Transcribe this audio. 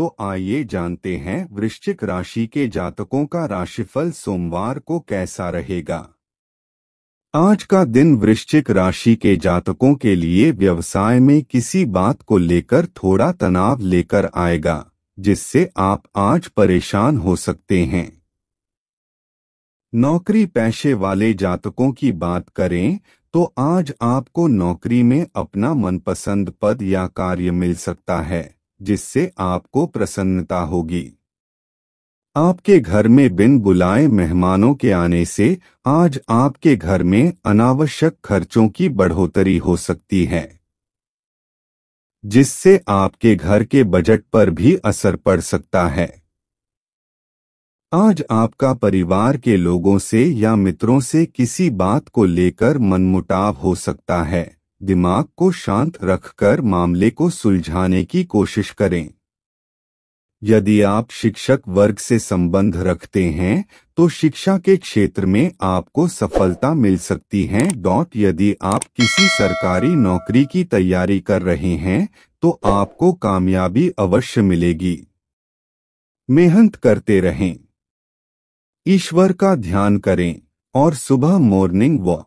तो आइए जानते हैं वृश्चिक राशि के जातकों का राशिफल सोमवार को कैसा रहेगा आज का दिन वृश्चिक राशि के जातकों के लिए व्यवसाय में किसी बात को लेकर थोड़ा तनाव लेकर आएगा जिससे आप आज परेशान हो सकते हैं नौकरी पैसे वाले जातकों की बात करें तो आज आपको नौकरी में अपना मनपसंद पद या कार्य मिल सकता है जिससे आपको प्रसन्नता होगी आपके घर में बिन बुलाए मेहमानों के आने से आज आपके घर में अनावश्यक खर्चों की बढ़ोतरी हो सकती है जिससे आपके घर के बजट पर भी असर पड़ सकता है आज आपका परिवार के लोगों से या मित्रों से किसी बात को लेकर मनमुटाव हो सकता है दिमाग को शांत रखकर मामले को सुलझाने की कोशिश करें यदि आप शिक्षक वर्ग से संबंध रखते हैं तो शिक्षा के क्षेत्र में आपको सफलता मिल सकती है डॉट यदि आप किसी सरकारी नौकरी की तैयारी कर रहे हैं तो आपको कामयाबी अवश्य मिलेगी मेहनत करते रहें ईश्वर का ध्यान करें और सुबह मॉर्निंग वॉक